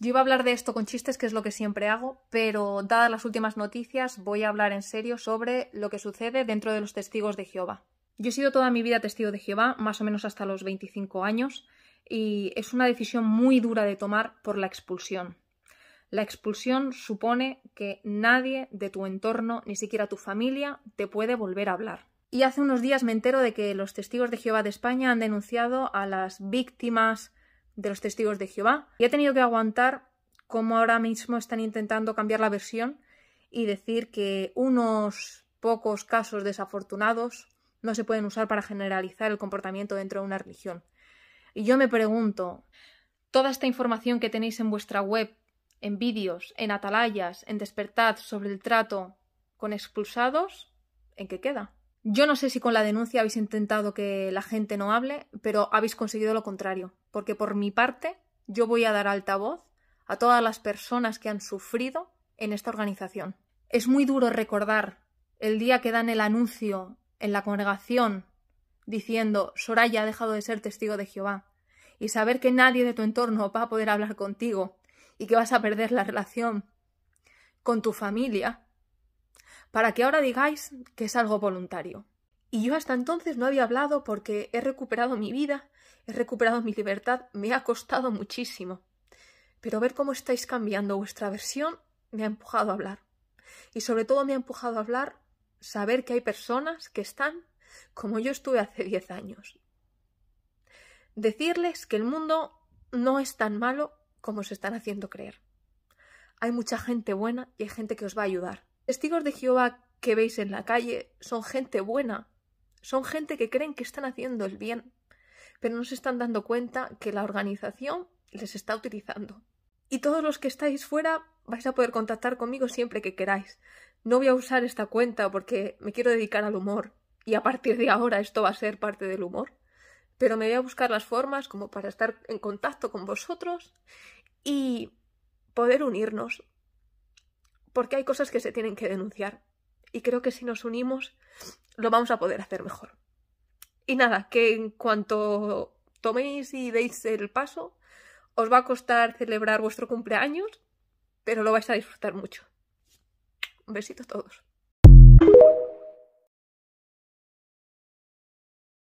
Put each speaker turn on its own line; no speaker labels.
Yo iba a hablar de esto con chistes, que es lo que siempre hago, pero dadas las últimas noticias, voy a hablar en serio sobre lo que sucede dentro de los testigos de Jehová. Yo he sido toda mi vida testigo de Jehová, más o menos hasta los 25 años, y es una decisión muy dura de tomar por la expulsión. La expulsión supone que nadie de tu entorno, ni siquiera tu familia, te puede volver a hablar. Y hace unos días me entero de que los testigos de Jehová de España han denunciado a las víctimas de los testigos de Jehová. Y he tenido que aguantar cómo ahora mismo están intentando cambiar la versión y decir que unos pocos casos desafortunados no se pueden usar para generalizar el comportamiento dentro de una religión. Y yo me pregunto, toda esta información que tenéis en vuestra web, en vídeos, en atalayas, en despertad sobre el trato con expulsados, ¿en qué queda? Yo no sé si con la denuncia habéis intentado que la gente no hable, pero habéis conseguido lo contrario porque por mi parte yo voy a dar altavoz a todas las personas que han sufrido en esta organización. Es muy duro recordar el día que dan el anuncio en la congregación diciendo Soraya ha dejado de ser testigo de Jehová y saber que nadie de tu entorno va a poder hablar contigo y que vas a perder la relación con tu familia, para que ahora digáis que es algo voluntario. Y yo hasta entonces no había hablado porque he recuperado mi vida, he recuperado mi libertad, me ha costado muchísimo. Pero ver cómo estáis cambiando vuestra versión me ha empujado a hablar. Y sobre todo me ha empujado a hablar saber que hay personas que están como yo estuve hace diez años. Decirles que el mundo no es tan malo como se están haciendo creer. Hay mucha gente buena y hay gente que os va a ayudar. Testigos de Jehová que veis en la calle son gente buena son gente que creen que están haciendo el bien, pero no se están dando cuenta que la organización les está utilizando. Y todos los que estáis fuera vais a poder contactar conmigo siempre que queráis. No voy a usar esta cuenta porque me quiero dedicar al humor y a partir de ahora esto va a ser parte del humor. Pero me voy a buscar las formas como para estar en contacto con vosotros y poder unirnos. Porque hay cosas que se tienen que denunciar y creo que si nos unimos lo vamos a poder hacer mejor. Y nada, que en cuanto toméis y deis el paso, os va a costar celebrar vuestro cumpleaños, pero lo vais a disfrutar mucho. Un besito a todos.